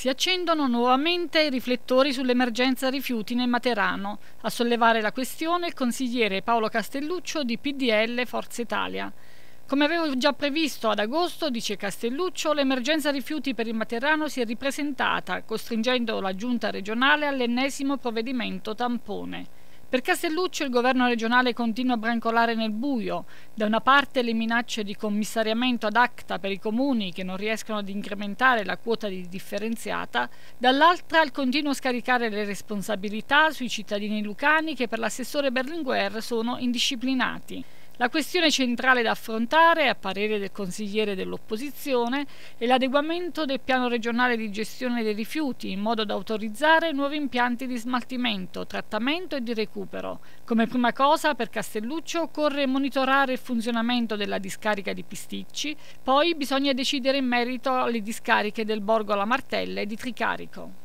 Si accendono nuovamente i riflettori sull'emergenza rifiuti nel Materano. A sollevare la questione il consigliere Paolo Castelluccio di PDL Forza Italia. Come avevo già previsto ad agosto, dice Castelluccio, l'emergenza rifiuti per il Materano si è ripresentata, costringendo la giunta regionale all'ennesimo provvedimento tampone. Per Castelluccio il governo regionale continua a brancolare nel buio. Da una parte le minacce di commissariamento ad acta per i comuni che non riescono ad incrementare la quota di differenziata, dall'altra il continuo scaricare le responsabilità sui cittadini lucani che per l'assessore Berlinguer sono indisciplinati. La questione centrale da affrontare, a parere del consigliere dell'opposizione, è l'adeguamento del piano regionale di gestione dei rifiuti in modo da autorizzare nuovi impianti di smaltimento, trattamento e di recupero. Come prima cosa per Castelluccio occorre monitorare il funzionamento della discarica di Pisticci, poi bisogna decidere in merito alle discariche del Borgo La Martella e di Tricarico.